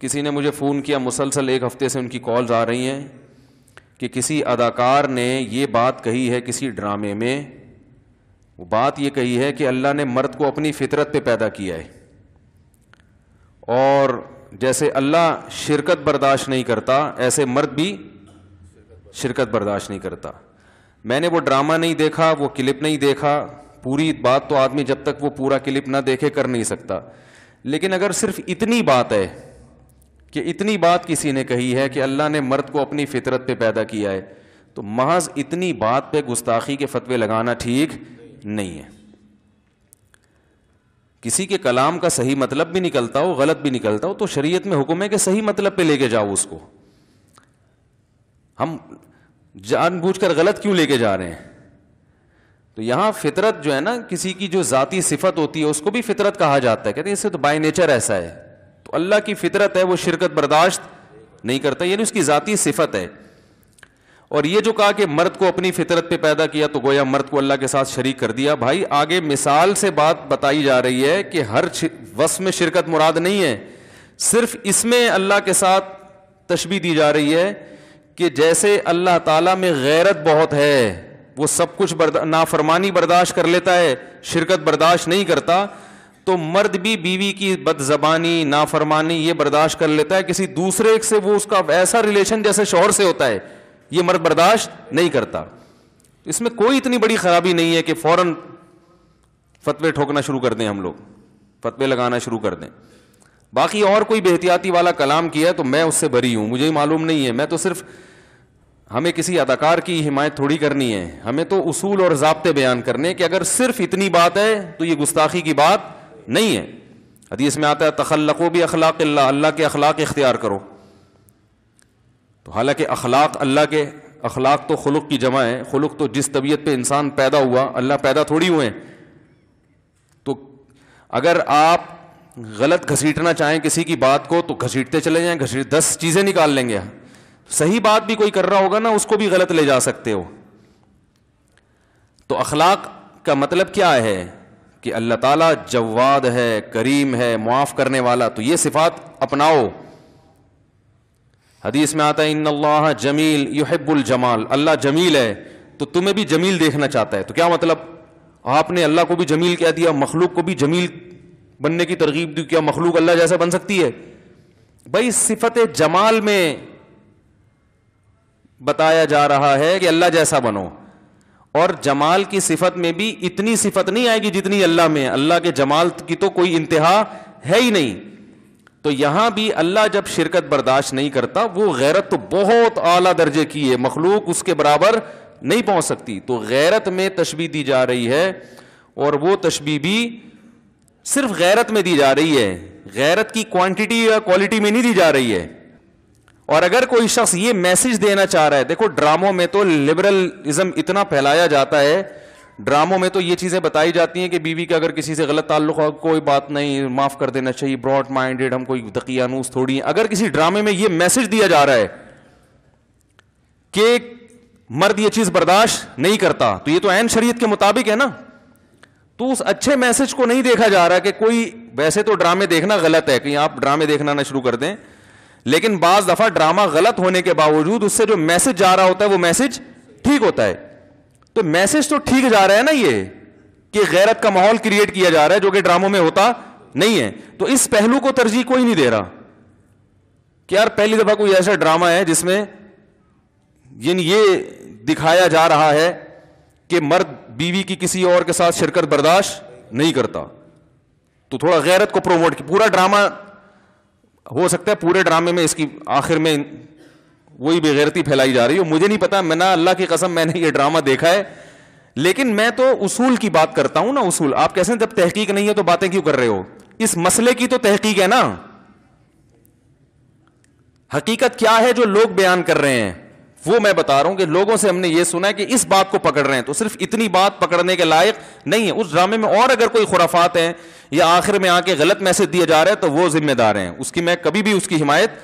किसी ने मुझे फ़ोन किया मुसलसल एक हफ़्ते से उनकी कॉल्स आ रही हैं कि किसी अदाकार ने ये बात कही है किसी ड्रामे में वो बात ये कही है कि अल्लाह ने मर्द को अपनी फितरत पे पैदा किया है और जैसे अल्लाह शिरकत बर्दाश्त नहीं करता ऐसे मर्द भी शिरकत बर्दाश्त नहीं करता मैंने वो ड्रामा नहीं देखा वो क्लिप नहीं देखा पूरी बात तो आदमी जब तक वो पूरा क्लिप ना देखे कर नहीं सकता लेकिन अगर सिर्फ इतनी बात है कि इतनी बात किसी ने कही है कि अल्लाह ने मर्द को अपनी फितरत पे पैदा किया है तो महज इतनी बात पे गुस्ताखी के फतवे लगाना ठीक नहीं है किसी के कलाम का सही मतलब भी निकलता हो गलत भी निकलता हो तो शरीयत में हुक्म है कि सही मतलब पे लेके जाओ उसको हम जानबूझकर गलत क्यों लेके जा रहे हैं तो यहां फितरत जो है ना किसी की जो ज़ाती सिफत होती है उसको भी फितरत कहा जाता है कहते हैं इससे तो बाय नेचर ऐसा है तो अल्लाह की फितरत है वो शिरकत बर्दाश्त नहीं करता यानी उसकी ज़ाती सिफत है और ये जो कहा कि मर्द को अपनी फितरत पे पैदा किया तो गोया मर्द को अल्लाह के साथ शरीक कर दिया भाई आगे मिसाल से बात बताई जा रही है कि हर वस में शिरकत मुराद नहीं है सिर्फ इसमें अल्लाह के साथ तशबी दी जा रही है कि जैसे अल्लाह ताला में गैरत बहुत है वो सब कुछ बर्दा नाफरमानी बर्दाश्त कर लेता है शिरकत बर्दाश्त नहीं करता तो मर्द भी बीवी की बदजबानी नाफरमानी ये बर्दाश्त कर लेता है किसी दूसरे से वो उसका ऐसा रिलेशन जैसे शोहर से होता है ये मर्द बर्दाश्त नहीं करता इसमें कोई इतनी बड़ी खराबी नहीं है कि फौरन फतवे ठोकना शुरू कर दें हम लोग फतवे लगाना शुरू कर दें बाकी और कोई बेहतियाती वाला कलाम किया तो मैं उससे भरी हूं मुझे मालूम नहीं है मैं तो सिर्फ हमें किसी अदाकार की हिमायत थोड़ी करनी है हमें तो उसूल और जबते बयान करने कि अगर सिर्फ इतनी बात है तो ये गुस्ताखी की बात नहीं है हदीस में आता है तखल्लको भी अखलाक अल्लाह अल्लाह के अखलाक इख्तियार करो तो हालांकि अखलाक अल्लाह के अखलाक तो खुलुक की जमा है खुलुक तो जिस तबीयत पर इंसान पैदा हुआ अल्लाह पैदा थोड़ी हुए तो अगर आप गलत घसीटना चाहें किसी की बात को तो घसीटते चले जाएं घसीट दस चीज़ें निकाल लेंगे सही बात भी कोई कर रहा होगा ना उसको भी गलत ले जा सकते हो तो अखलाक का मतलब क्या है कि अल्लाह ताला जवाद है करीम है मुआफ़ करने वाला तो ये सिफात अपनाओ हदीस में आता है इन अल्लाह जमील युहबुल जमाल अल्लाह जमील है तो तुम्हें भी जमील देखना चाहता है तो क्या मतलब आपने अल्लाह को भी जमील कह दिया मखलूक को भी जमील बनने की तरगीब दी क्या मखलूक अल्लाह जैसा बन सकती है भाई सिफत जमाल में बताया जा रहा है कि अल्लाह जैसा बनो और जमाल की सिफत में भी इतनी सिफत नहीं आएगी जितनी अल्लाह में अल्लाह के जमाल की तो कोई इंतहा है ही नहीं तो यहां भी अल्लाह जब शिरकत बर्दाश्त नहीं करता वो गैरत तो बहुत आला दर्जे की है मखलूक उसके बराबर नहीं पहुंच सकती तो गैरत में तशबी दी जा रही है और वो तशबी भी सिर्फ गैरत में दी जा रही है गैरत की क्वांटिटी या क्वालिटी में नहीं दी जा रही है और अगर कोई शख्स ये मैसेज देना चाह रहा है देखो ड्रामों में तो लिबरलिज्म इतना फैलाया जाता है ड्रामों में तो ये चीज़ें बताई जाती हैं कि बीवी का अगर किसी से गलत ताल्लुक हो कोई बात नहीं माफ़ कर देना चाहिए ब्रॉड माइंडेड हम कोई दकियानूस थोड़ी अगर किसी ड्रामे में ये मैसेज दिया जा रहा है कि मर्द ये चीज़ बर्दाश्त नहीं करता तो ये तो ऐन शरीयत के मुताबिक है ना तो उस अच्छे मैसेज को नहीं देखा जा रहा कि कोई वैसे तो ड्रामे देखना गलत है कि आप ड्रामे देखना ना शुरू कर दें लेकिन बाज दफा ड्रामा गलत होने के बावजूद उससे जो मैसेज जा रहा होता है वो मैसेज ठीक होता है तो मैसेज तो ठीक जा रहा है ना ये कि गैरत का माहौल क्रिएट किया जा रहा है जो कि ड्रामों में होता नहीं है तो इस पहलू को तरजीह कोई नहीं दे रहा कि यार पहली दफा कोई ऐसा ड्रामा है जिसमें यानी ये दिखाया जा रहा है कि मर्द बीवी की किसी और के साथ शिरकत बर्दाश्त नहीं करता तो थोड़ा गैरत को प्रोमोट पूरा ड्रामा हो सकता है पूरे ड्रामे में इसकी आखिर में वही बेगैरती फैलाई जा रही हो मुझे नहीं पता मैं ना अल्लाह की कसम मैंने ये ड्रामा देखा है लेकिन मैं तो उसूल की बात करता हूं ना उसूल आप कैसे जब तहकीक नहीं है तो बातें क्यों कर रहे हो इस मसले की तो तहकीक है ना हकीकत क्या है जो लोग बयान कर रहे हैं वो मैं बता रहा हूं कि लोगों से हमने ये सुना है कि इस बात को पकड़ रहे हैं तो सिर्फ इतनी बात पकड़ने के लायक नहीं है उस ड्रामे में और अगर कोई खुराफात हैं या आखिर में आके गलत मैसेज दिया जा रहे हैं तो वो जिम्मेदार हैं उसकी मैं कभी भी उसकी हिमायत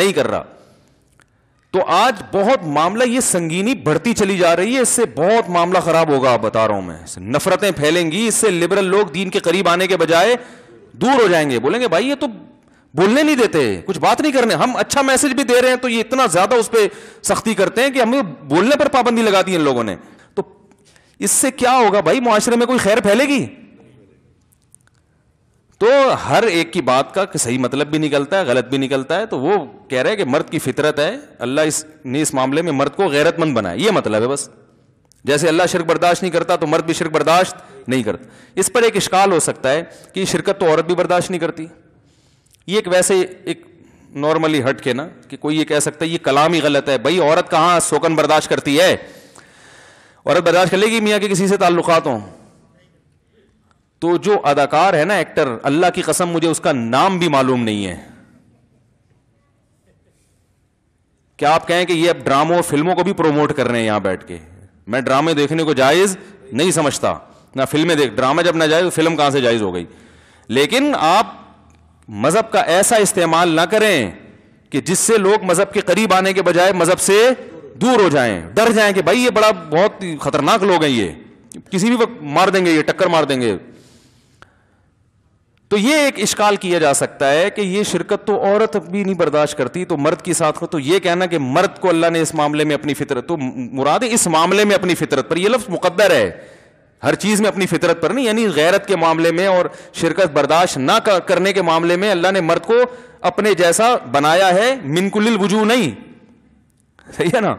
नहीं कर रहा तो आज बहुत मामला ये संगीनी बढ़ती चली जा रही है इससे बहुत मामला खराब होगा आप बता रहा हूं मैं नफरतें फैलेंगी इससे लिबरल लोग दीन के करीब आने के बजाय दूर हो जाएंगे बोलेंगे भाई ये तो बोलने नहीं देते कुछ बात नहीं करने हम अच्छा मैसेज भी दे रहे हैं तो ये इतना ज्यादा उस पर सख्ती करते हैं कि हमें बोलने पर पाबंदी लगा दी इन लोगों ने तो इससे क्या होगा भाई मुआरे में कोई खैर फैलेगी तो हर एक की बात का सही मतलब भी निकलता है गलत भी निकलता है तो वो कह रहे हैं कि मर्द की फितरत है अल्लाह इस ने इस मामले में मर्द को गैरतमंद बनाया ये मतलब है बस जैसे अल्लाह शिरक बर्दाश्त नहीं करता तो मर्द भी शिरक बर्दाश्त नहीं करता इस पर एक इश्काल हो सकता है कि शिरकत तो औरत भी बर्दाश्त नहीं करती ये एक वैसे एक नॉर्मली हट के ना कि कोई ये कह सकता है ये कलाम ही गलत है भाई औरत कहाँ शोकन बर्दाश्त करती है औरत बर्दाश्त कर लेगी मियाँ के किसी से ताल्लुकात हों तो जो अदाकार है ना एक्टर अल्लाह की कसम मुझे उसका नाम भी मालूम नहीं है क्या आप कहें कि ये अब ड्रामों और फिल्मों को भी प्रोमोट कर रहे हैं यहां बैठ के मैं ड्रामे देखने को जायज नहीं समझता ना फिल्में देख ड्रामा जब ना जायज तो फिल्म कहां से जायज हो गई लेकिन आप मजहब का ऐसा इस्तेमाल ना करें कि जिससे लोग मजहब के करीब आने के बजाय मजहब से दूर हो जाएं डर जाएं कि भाई ये बड़ा बहुत खतरनाक लोग हैं ये किसी भी वक्त मार देंगे ये टक्कर मार देंगे तो ये एक इश्काल किया जा सकता है कि ये शिरकत तो औरत भी नहीं बर्दाश्त करती तो मर्द की साथ को तो ये कहना कि मर्द को अल्लाह ने इस मामले में अपनी फितरत तो मुराद इस मामले में अपनी फितरत पर यह लफ्ज़ मुकद्दर है हर चीज़ में अपनी फितरत पर नहीं यानी गैरत के मामले में और शिरकत बर्दाश्त ना करने के मामले में अल्लाह ने मर्द को अपने जैसा बनाया है मिनकुल वजू नहीं सही है ना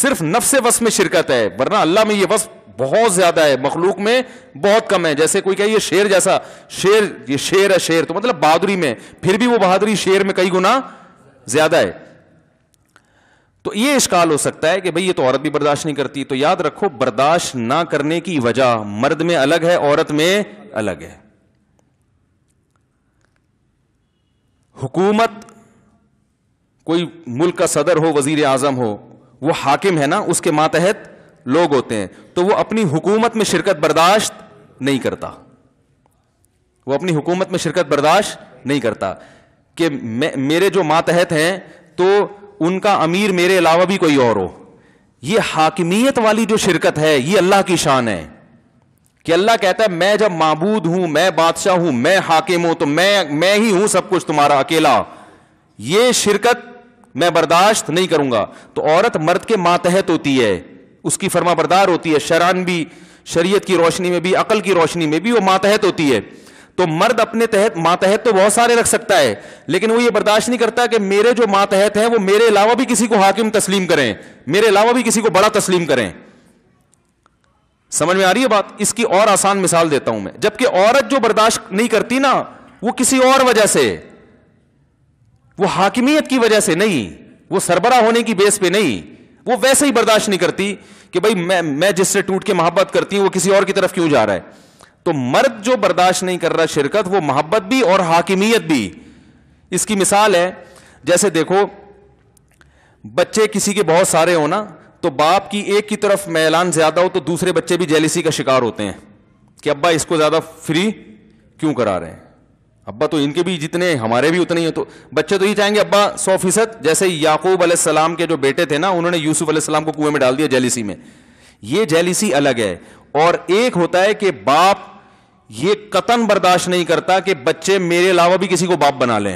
सिर्फ नफ्स वस में शिरकत है वरना अल्लाह में ये वस्फ बहुत ज्यादा है मखलूक में बहुत कम है जैसे कोई कहे ये शेर जैसा शेर ये शेर है शेर तो मतलब बहादुरी में फिर भी वो बहादुरी शेर में कई गुना ज्यादा है तो ये इश्काल हो सकता है कि भाई ये तो औरत भी बर्दाश्त नहीं करती तो याद रखो बर्दाश्त ना करने की वजह मर्द में अलग है औरत में अलग है हुकूमत कोई मुल्क का सदर हो वजीर आजम हो वो हाकिम है ना उसके मातहत लोग होते हैं तो वो अपनी हुकूमत में शिरकत बर्दाश्त नहीं करता वो अपनी हुकूमत में शिरकत बर्दाश्त नहीं करता कि मेरे जो मातहत हैं तो उनका अमीर मेरे अलावा भी कोई और हो ये हाकिमियत वाली जो शिरकत है ये अल्लाह की शान है कि अल्लाह कहता है मैं जब मबूद हूं मैं बादशाह हूं मैं हाकिम हूं तो मैं मैं ही हूं सब कुछ तुम्हारा अकेला ये शिरकत मैं बर्दाश्त नहीं करूंगा तो औरत मर्द के मातहत होती है उसकी फर्मा बरदार होती है शरान भी शरीयत की रोशनी में भी अकल की रोशनी में भी वो मातहत होती है तो मर्द अपने तहत मातहत तो बहुत सारे रख सकता है लेकिन वो ये बर्दाश्त नहीं करता कि मेरे जो मातहत हैं वो मेरे अलावा भी किसी को हाकिम तस्लीम करें मेरे अलावा भी किसी को बड़ा तस्लीम करें समझ में आ रही है बात इसकी और आसान मिसाल देता हूं मैं जबकि औरत जो बर्दाश्त नहीं करती ना वो किसी और वजह से वो हाकिमियत की वजह से नहीं वो सरबरा होने की बेस पे नहीं वो वैसे ही बर्दाश्त नहीं करती कि भाई मैं मैं जिससे टूट के मोहब्बत करती हूं वो किसी और की तरफ क्यों जा रहा है तो मर्द जो बर्दाश्त नहीं कर रहा शिरकत वो मोहब्बत भी और हाकिमियत भी इसकी मिसाल है जैसे देखो बच्चे किसी के बहुत सारे हो ना तो बाप की एक की तरफ मैलान ज्यादा हो तो दूसरे बच्चे भी जेलिसी का शिकार होते हैं कि अब्बा इसको ज्यादा फ्री क्यों करा रहे हैं अब्बा तो इनके भी जितने हमारे भी उतने ही हैं तो बच्चे तो यही चाहेंगे अब्बा सौ फीसद जैसे याकूब अलैहिस्सलाम के जो बेटे थे ना उन्होंने यूसुफ अलैहिस्सलाम को कुएं में डाल दिया जेलिसी में ये जेलिसी अलग है और एक होता है कि बाप ये कतन बर्दाश्त नहीं करता कि बच्चे मेरे अलावा भी किसी को बाप बना लें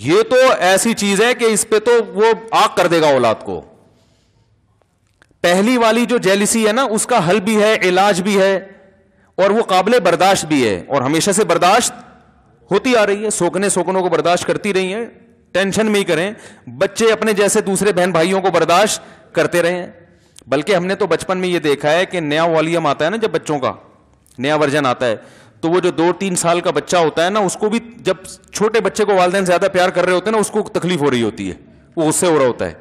ये तो ऐसी चीज है कि इस पर तो वो आग कर देगा औलाद को पहली वाली जो जेलिसी है ना उसका हल भी है इलाज भी है और वो काबिल बर्दाश्त भी है और हमेशा से बर्दाश्त होती आ रही है सोकने सोकनों को बर्दाश्त करती रही है टेंशन में ही करें बच्चे अपने जैसे दूसरे बहन भाइयों को बर्दाश्त करते रहे हैं बल्कि हमने तो बचपन में यह देखा है कि नया वॉल्यूम आता है ना जब बच्चों का नया वर्जन आता है तो वो जो दो तीन साल का बच्चा होता है ना उसको भी जब छोटे बच्चे को वालदेन ज़्यादा प्यार कर रहे होते हैं ना उसको तकलीफ हो रही होती है वो उससे हो रहा होता है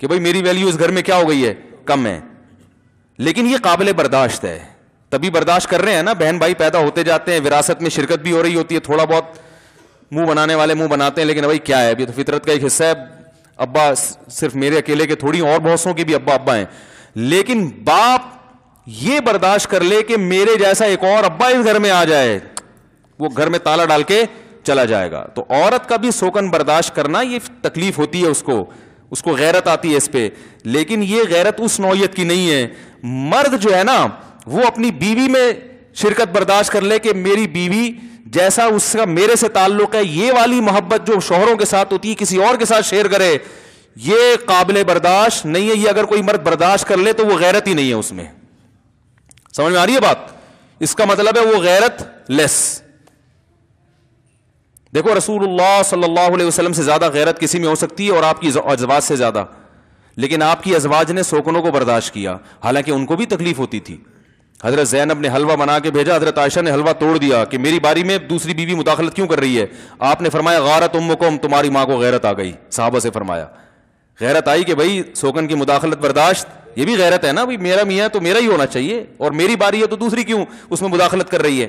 कि भाई मेरी वैल्यू इस घर में क्या हो गई है कम है लेकिन ये काबिल बर्दाश्त है तभी बर्दाश्त कर रहे हैं ना बहन भाई पैदा होते जाते हैं विरासत में शिरकत भी हो रही होती है थोड़ा बहुत मुंह बनाने वाले मुंह बनाते हैं लेकिन भाई क्या है अभी तो फितरत का एक हिस्सा है अब्बा सिर्फ मेरे अकेले के थोड़ी और बहुतों के भी अब्बा अब्बा हैं लेकिन बाप ये बर्दाश्त कर ले कि मेरे जैसा एक और अब्बा इस घर में आ जाए वो घर में ताला डाल के चला जाएगा तो औरत का भी सोकन बर्दाश्त करना ये तकलीफ होती है उसको उसको गैरत आती है इस पर लेकिन ये गैरत उस नौयत की नहीं है मर्द जो है ना वो अपनी बीवी में शिरकत बर्दाश्त कर ले कि मेरी बीवी जैसा उसका मेरे से ताल्लुक है ये वाली मोहब्बत जो शोहरों के साथ होती है किसी और के साथ शेयर करे ये काबिल बर्दाश्त नहीं है ये अगर कोई मर्द बर्दाश्त कर ले तो वो गैरत ही नहीं है उसमें समझ में आ रही है बात इसका मतलब है वो गैरत लेस देखो रसूलुल्लाह सल्लल्लाहु अलैहि वसल्लम से ज़्यादा गैरत किसी में हो सकती है और आपकी अजवाज से ज़्यादा लेकिन आपकी अजवाज ने शोकनों को बर्दाश्त किया हालांकि उनको भी तकलीफ होती थी हजरत जैनब ने हलवा बना के भेजा हजरत आयशा ने हलवा तोड़ दिया कि मेरी बारी में दूसरी बीवी मुदाखलत क्यों कर रही है आपने फरमाया गारत उम को तुम्हारी माँ को गैरत आ गई साहबा से फरमाया गैरत आई कि भाई सोकन की मुदाखलत बर्दाश्त ये भी गैरत है ना भाई मेरा मियाँ तो मेरा ही होना चाहिए और मेरी बारी है तो दूसरी क्यों उसमें मुदाखलत कर रही है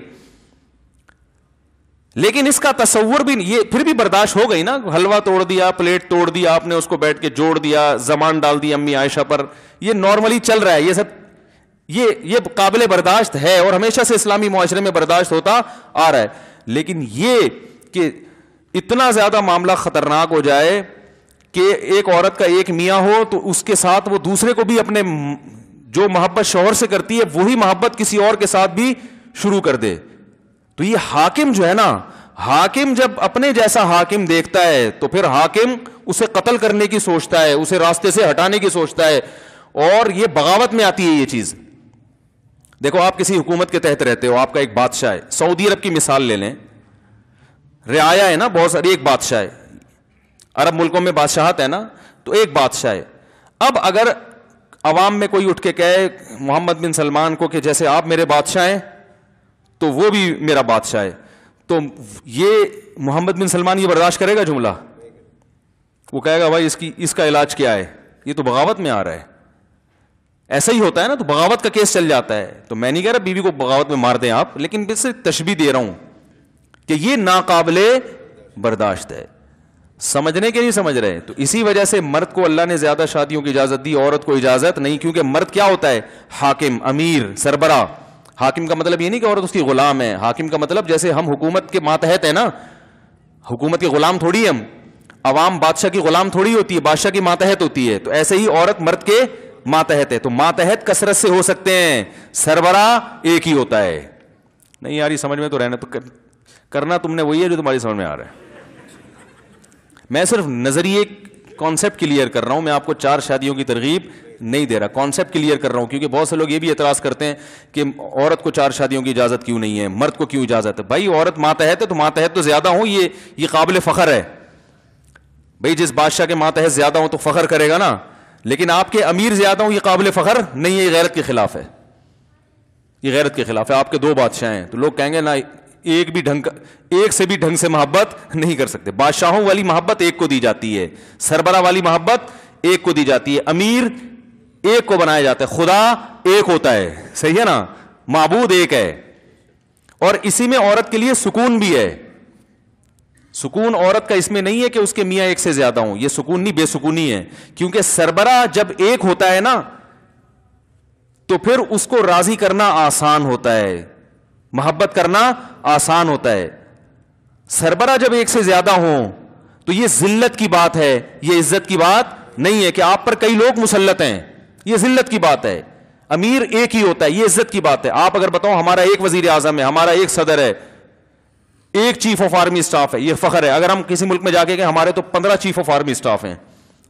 लेकिन इसका तस्वर भी ये फिर भी बर्दाश्त हो गई ना हलवा तोड़ दिया प्लेट तोड़ दिया आपने उसको बैठ के जोड़ दिया जमान डाल दी अम्मी आयशा पर ये नॉर्मली चल रहा है ये सब ये ये काबिल बर्दाश्त है और हमेशा से इस्लामी माशरे में बर्दाश्त होता आ रहा है लेकिन ये कि इतना ज़्यादा मामला ख़तरनाक हो जाए कि एक औरत का एक मियाँ हो तो उसके साथ वो दूसरे को भी अपने जो मोहब्बत शोहर से करती है वही मोहब्बत किसी और के साथ भी शुरू कर दे तो ये हाकिम जो है ना हाकिम जब अपने जैसा हाकिम देखता है तो फिर हाकिम उसे कत्ल करने की सोचता है उसे रास्ते से हटाने की सोचता है और ये बगावत में आती है ये चीज़ देखो आप किसी हुकूमत के तहत रहते हो आपका एक बादशाह है सऊदी अरब की मिसाल ले लें रियाया है ना बहुत सारी एक बादशाह है अरब मुल्कों में बादशाहत है ना तो एक बादशाह है अब अगर अवाम में कोई उठ के कहे मोहम्मद बिन सलमान को कि जैसे आप मेरे बादशाह हैं तो वो भी मेरा बादशाह है तो ये मोहम्मद बिन सलमान ये बर्दाश्त करेगा जुमला वो कहेगा भाई इसकी इसका इलाज क्या है ये तो बगावत में आ रहा है ऐसा ही होता है ना तो बगावत का केस चल जाता है तो मैं नहीं कह रहा बीवी को बगावत में मार दें आप लेकिन सिर्फ तशबी दे रहा हूं कि ये नाकाबले बर्दाश्त है समझने के नहीं समझ रहे तो इसी वजह से मर्द को अल्लाह ने ज्यादा शादियों की इजाजत दी औरत को इजाजत नहीं क्योंकि मर्द क्या होता है हाकिम अमीर सरबरा हाकिम का मतलब ये नहीं कि औरत उसकी गुलाम है हाकिम का मतलब जैसे हम हुकूमत के मातहत है ना हुकूमत के गुलाम थोड़ी हम अवाम बादशाह की गुलाम थोड़ी होती है बादशाह की मातहत होती है तो ऐसे ही औरत मर्द के मातहत है तो मातहत कसरत से हो सकते हैं सरबरा एक ही होता है नहीं यार ये समझ में तो रहना तो कर, करना तुमने वही है जो तुम्हारी समझ में आ रहा है मैं सिर्फ नजरिए कॉन्सेप्ट क्लियर कर रहा हूं मैं आपको चार शादियों की तरगीब नहीं दे रहा कॉन्सेप्ट क्लियर कर रहा हूं क्योंकि बहुत से लोग ये भी एतराज करते हैं कि औरत को चार शादियों की इजाजत क्यों नहीं है मर्द को क्यों इजाजत है भाई औरत मातहत है तो मातहत तो ज्यादा हो ये ये काबिल फखर है भाई जिस बादशाह के मातहत ज्यादा हो तो फखर करेगा ना लेकिन आपके अमीर ज्यादा हो ये काबिल फखर नहीं है गैरत के खिलाफ है ये गैरत के खिलाफ है आपके दो बादशाह हैं तो लोग कहेंगे ना एक भी ढंग एक से भी ढंग से मोहब्बत नहीं कर सकते बादशाहों वाली मोहब्बत एक को दी जाती है सरबरा वाली मोहब्बत एक को दी जाती है अमीर एक को बनाया जाता है खुदा एक होता है सही है ना मबूद एक है और इसी में औरत के लिए सुकून भी है सुकून औरत का इसमें नहीं है कि उसके मियाँ एक से ज्यादा हों यह सुकून नहीं बेसुकूनी है क्योंकि सरबरा जब एक होता है ना तो फिर उसको राजी करना आसान होता है मोहब्बत करना आसान होता है सरबरा जब एक से ज्यादा हो तो यह जिल्लत की बात है यह इज्जत की बात नहीं है कि आप पर कई लोग मुसलत हैं यह जिल्लत की बात है अमीर एक ही होता है यह इज्जत की बात है आप अगर बताओ हमारा एक वजीर आजम है हमारा एक सदर है एक चीफ ऑफ आर्मी स्टाफ है ये फखर है अगर हम किसी मुल्क में जाके गए हमारे तो पंद्रह चीफ ऑफ आर्मी स्टाफ हैं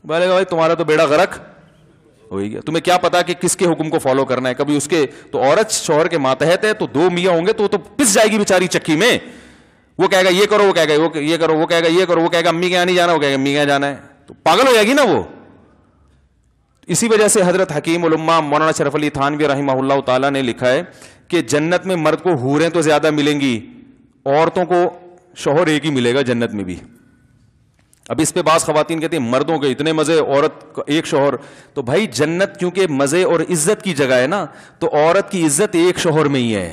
बोलेगा भाई तुम्हारा तो बेड़ा गरक हो ही गया तुम्हें क्या पता कि किसके हुक्म को फॉलो करना है कभी उसके तो औरत शोहर के मातहत है तो दो मियाँ होंगे तो तो पिस जाएगी बेचारी चक्की में वो कहेगा ये करो वो कहेगा वो ये करो वो कहेगा ये करो वो कहेगा अम्मी के यहाँ नहीं जाना वो कहेगा अम्मी के यहाँ जाना है तो पागल हो जाएगी ना वो इसी वजह से हजरत हकीम उलम्मा मौलाना शरफ अली थानवी रही ने लिखा है कि जन्नत में मर्द को हूरें तो ज्यादा मिलेंगी औरतों को शोहर एक ही मिलेगा जन्नत में भी अब इस पे बास खातन कहती हैं मर्दों के इतने मजे औरत एक शोहर तो भाई जन्नत क्योंकि मजे और इज्जत की जगह है ना तो औरत की इज्जत एक शोहर में ही है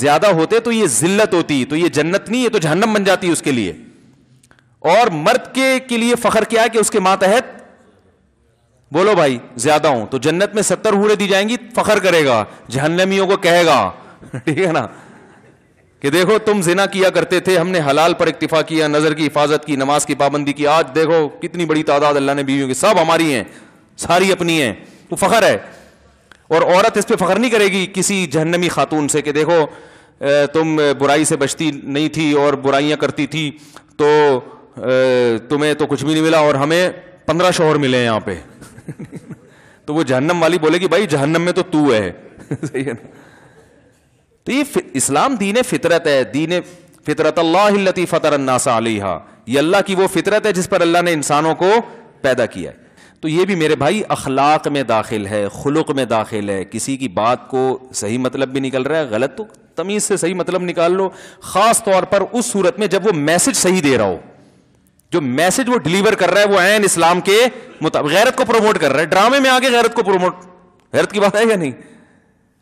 ज्यादा होते तो ये जिल्लत होती तो ये जन्नत नहीं है तो जहन्नम बन जाती उसके लिए और मर्द के के लिए फखर क्या है कि उसके मातहत बोलो भाई ज्यादा हो तो जन्नत में सत्तर हुए दी जाएंगी फखर करेगा जहन्नमियों को कहेगा ठीक है ना कि देखो तुम जिना किया करते थे हमने हलाल पर इतफा किया नजर की हिफाजत की नमाज की पाबंदी की आज देखो कितनी बड़ी तादाद अल्लाह ने बीवियों की सब हमारी हैं सारी अपनी हैं वो फखर है और औरत इस पर फख्र नहीं करेगी किसी जहन्नमी खातून से कि देखो तुम बुराई से बचती नहीं थी और बुराइयां करती थी तो तुम्हें तो कुछ भी नहीं मिला और हमें पंद्रह शोहर मिले हैं यहाँ पे तो वो जहन्नम वाली बोलेगी भाई जहन्नम में तो तू है सही है ना तो ये इस्लाम दीन फितरत है दीन फितरत अल्लाती फ़तर अन्नासा ये अल्लाह की वो फितरत है जिस पर अल्लाह ने इंसानों को पैदा किया है तो ये भी मेरे भाई अखलाक में दाखिल है खुलुक में दाखिल है किसी की बात को सही मतलब भी निकल रहा है गलत तो तमीज़ से सही मतलब निकाल लो ख़ास तौर पर उस सूरत में जब वो मैसेज सही दे रहा हो जो मैसेज वो डिलीवर कर रहा है वो एन इस्लाम के मुताबिक गैरत को प्रमोट कर रहा है ड्रामे में आगे गैरत को प्रमोट गैरत की बात है या नहीं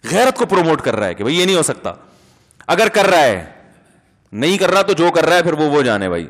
गैरत को प्रोमोट कर रहा है कि भाई ये नहीं हो सकता अगर कर रहा है नहीं कर रहा तो जो कर रहा है फिर वो वो जाने भाई